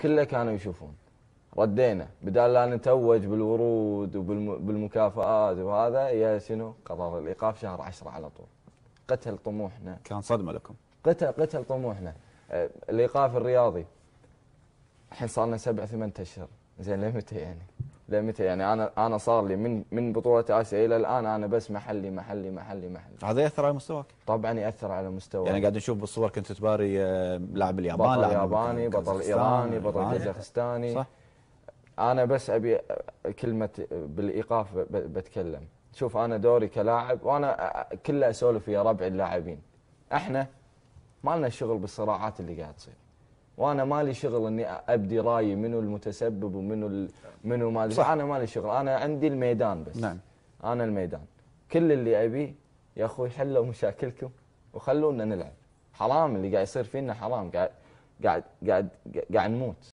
كله كانوا يشوفون ردينا بدال لا نتوج بالورود وبالمكافآت وهذا يا شنو قرار الايقاف شهر 10 على طول قتل طموحنا كان صدمه لكم قتل قتل طموحنا آه، الايقاف الرياضي الحين صار لنا سبع ثمان اشهر زين لمتى يعني؟ لمتى يعني انا انا صار لي من من بطوله اسيا الى الان انا بس محلي محلي محلي محلي هذا ياثر على مستواك طبعا ياثر على مستواي يعني قاعد نشوف بالصور كنت تباري آه، لاعب اليابان بطل ياباني بطل ايراني بطل كازاخستاني صح انا بس ابي آه، كلمه آه، بالايقاف بتكلم شوف انا دوري كلاعب وانا كله اسولف ويا ربع اللاعبين احنا ما لنا شغل بالصراعات اللي قاعد تصير وانا مالي شغل اني ابدي رايي منو المتسبب ومنو ال... منو ما ادري انا مالي شغل انا عندي الميدان بس نعم انا الميدان كل اللي ابي يا اخوي حلوا مشاكلكم وخلونا نلعب حرام اللي قاعد يصير فينا حرام قاعد قاعد قاعد قاعد نموت